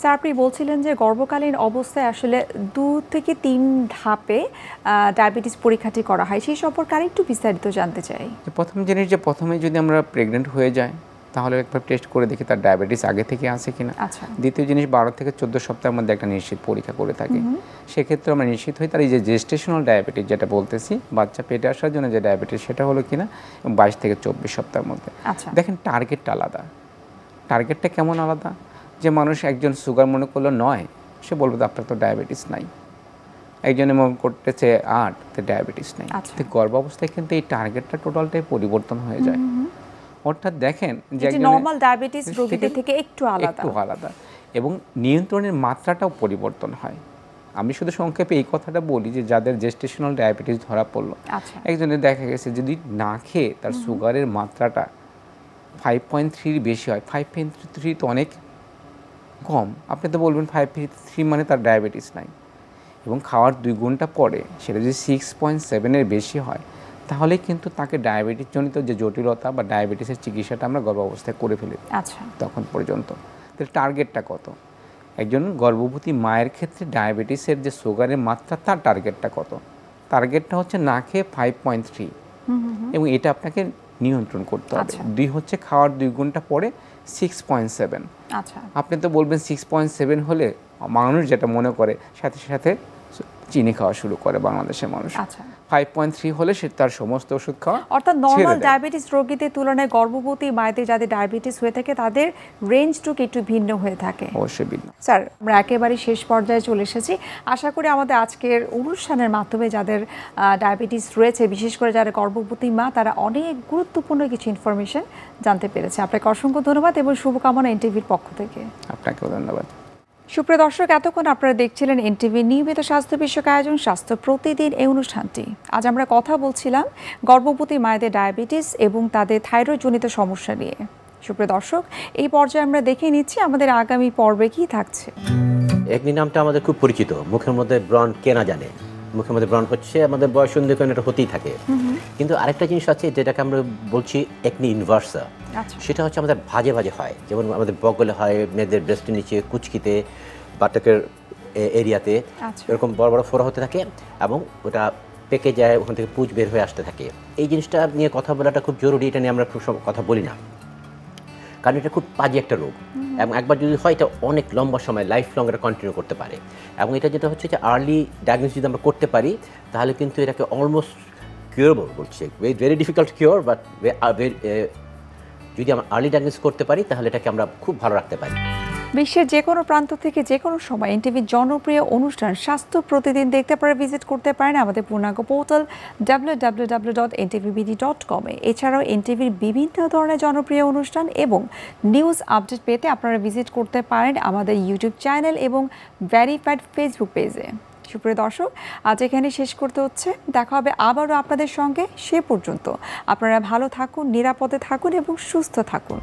Sir আপনি বলছিলেন যে গর্ভকালীন অবস্থায় আসলে দু থেকে তিন ধাপে ডায়াবেটিস পরীক্ষাটি করা হয় সেই সম্পর্কে আরেকটু বিস্তারিত জানতে চাই প্রথম জিনিস যে প্রথমে যদি আমরা প্রেগনেন্ট হয়ে যাই তাহলে একবার টেস্ট করে দেখি তার ডায়াবেটিস আগে থেকে আছে কিনা আচ্ছা। দ্বিতীয় জিনিস বারো থেকে চোদ্দ সপ্তাহের মধ্যে একটা নিশ্চিত পরীক্ষা করে থাকি সেক্ষেত্রে আমরা নিশ্চিত হই তার এই যে জেস্টেশনাল ডায়াবেটিস যেটা বলতেছি বাচ্চা পেটে আসার জন্য যে ডায়াবেটিস সেটা হলো কিনা বাইশ থেকে চব্বিশ সপ্তাহের মধ্যে আচ্ছা। দেখেন টার্গেটটা আলাদা টার্গেটটা কেমন আলাদা যে মানুষ একজন সুগার মনে করলো নয় সে বলবে আপনার তো ডায়াবেটিস নাই একজনে মনে করতেছে আট তো ডায়াবেটিস নেই আচ্ছা। তো গর্ভাবস্থায় কিন্তু এই টার্গেটটা টোটালটাই পরিবর্তন হয়ে যায় অর্থাৎ দেখেন যে নর্মাল ডায়াবেটিস রোগীদের থেকে একটু আলাদা একটু আলাদা এবং নিয়ন্ত্রণের মাত্রাটাও পরিবর্তন হয় আমি শুধু সংক্ষেপে এই কথাটা বলি যে যাদের জেস্টেশনাল ডায়াবেটিস ধরা পড়লো আচ্ছা। একজনের দেখা গেছে যদি না খেয়ে তার সুগারের মাত্রাটা ফাইভ পয়েন্ট থ্রির বেশি হয় ফাইভ পয়েন্ট থ্রি তো অনেক কম আপনি তো বলবেন ফাইভ থ্রি মানে তার ডায়াবেটিস নাই এবং খাওয়ার দুই ঘন্টা পরে সেটা যদি সিক্স পয়েন্ট সেভেনের বেশি হয় তাহলে কিন্তু তাকে ডায়াবেটিসজনিত যে জটিলতা বা ডায়াবেটিসের চিকিৎসাটা আমরা গর্ভাবস্থায় করে ফেলি আচ্ছা তখন পর্যন্ত তাহলে টার্গেটটা কত একজন গর্ভবতী মায়ের ক্ষেত্রে ডায়াবেটিসের যে সুগারের মাত্রা তার টার্গেটটা কত টার্গেটটা হচ্ছে না খেয়ে ফাইভ পয়েন্ট থ্রি এবং এটা আপনাকে নিয়ন্ত্রণ করতে হবে আচ্ছা। দুই হচ্ছে খাওয়ার দুই ঘন্টা পরে সিক্স পয়েন্ট সেভেন আপনি তো বলবেন সিক্স পয়েন্ট সেভেন হলে মানুষ যেটা মনে করে সাথে সাথে চিনি খাওয়া শুরু করে বাংলাদেশের মানুষ ফাইভ পয়েন্ট থ্রি হলে সে তার সমস্ত ওষুধ খাওয়া অর্থাৎ নর্মাল ডায়াবেটিস রোগীদের তুলনায় গর্ভবতী মায়েদের যাদের ডায়াবেটিস হয়ে থাকে তাদের রেঞ্জটুকু একটু ভিন্ন হয়ে থাকে অবশ্যই ভিন্ন স্যার আমরা একেবারে শেষ পর্যায়ে চলে এসেছি আশা করি আমাদের আজকের অনুষ্ঠানের মাধ্যমে যাদের ডায়াবেটিস রয়েছে বিশেষ করে যারা গর্ভবতী মা তারা অনেক গুরুত্বপূর্ণ কিছু ইনফরমেশন জানতে পেরেছে আপনাকে অসংখ্য ধন্যবাদ এবং শুভকামনা ইন্টারভিউর পক্ষ থেকে আপনাকেও ধন্যবাদ সুপ্রিয় দর্শক এতক্ষণ আপনারা দেখছিলেন এনটিভি নিয়মিত স্বাস্থ্য বিষয়ক আয়োজন স্বাস্থ্য প্রতিদিন এই অনুষ্ঠানটি আজ আমরা কথা বলছিলাম গর্ভবতী মায়েদের ডায়াবেটিস এবং তাদের থাইরয়েডজনিত সমস্যা নিয়ে সুপ্রিয় দর্শক এই পর্যায়ে আমরা দেখে নিচ্ছি আমাদের আগামী পর্বে কি থাকছে একনি নামটা আমাদের খুব পরিচিত মুখের মধ্যে ব্রণ কেনা জানে মুখের মধ্যে ব্রণ হচ্ছে আমাদের বয়স এটা হতেই থাকে কিন্তু আরেকটা জিনিস আছে যেটাকে আমরা বলছি একনি ইনভার্সা আচ্ছা। সেটা হচ্ছে আমাদের ভাজে ভাজে হয় যেমন আমাদের বগলে হয় মেয়েদের ব্রেস্টের নিচে কুচকিতে বাটকের এরিয়াতে আচ্ছা। এরকম বড় বড় ফোড়া হতে থাকে এবং ওটা পেকে যায় ওখান থেকে পুজ বের হয়ে আসতে থাকে এই জিনিসটা নিয়ে কথা বলাটা খুব জরুরি এটা নিয়ে আমরা খুব কথা বলি না কারণ এটা খুব পাজি একটা রোগ এবং একবার যদি হয় এটা অনেক লম্বা সময় লাইফ লং এটা কন্টিনিউ করতে পারে এবং এটা যেটা হচ্ছে যে আর্লি ডায়াগনোসিস যদি আমরা করতে পারি তাহলে কিন্তু এটাকে অলমোস্ট কিউরেবল বলছে ভেরি ডিফিকাল্ট কিওর বাট যদি আমরা আর্লি ডায়াগনোসিস করতে পারি তাহলে এটাকে আমরা খুব ভালো রাখতে পারি বিশ্বের যে কোনো প্রান্ত থেকে যে কোনো সময় এনটিভির জনপ্রিয় অনুষ্ঠান স্বাস্থ্য প্রতিদিন দেখতে পারে ভিজিট করতে পারেন আমাদের পূর্ণাঙ্গ portal W dot NTVBD dot এছাড়াও এনটিভির বিভিন্ন ধরনের জনপ্রিয় অনুষ্ঠান এবং নিউজ আপডেট পেতে আপনারা ভিজিট করতে পারেন আমাদের ইউটিউব চ্যানেল এবং ভ্যারিফাইড ফেসবুক পেজে সুপ্রিয় দর্শক আজ এখানে শেষ করতে হচ্ছে দেখা হবে আবারও আপনাদের সঙ্গে সে পর্যন্ত আপনারা ভালো থাকুন নিরাপদে থাকুন এবং সুস্থ থাকুন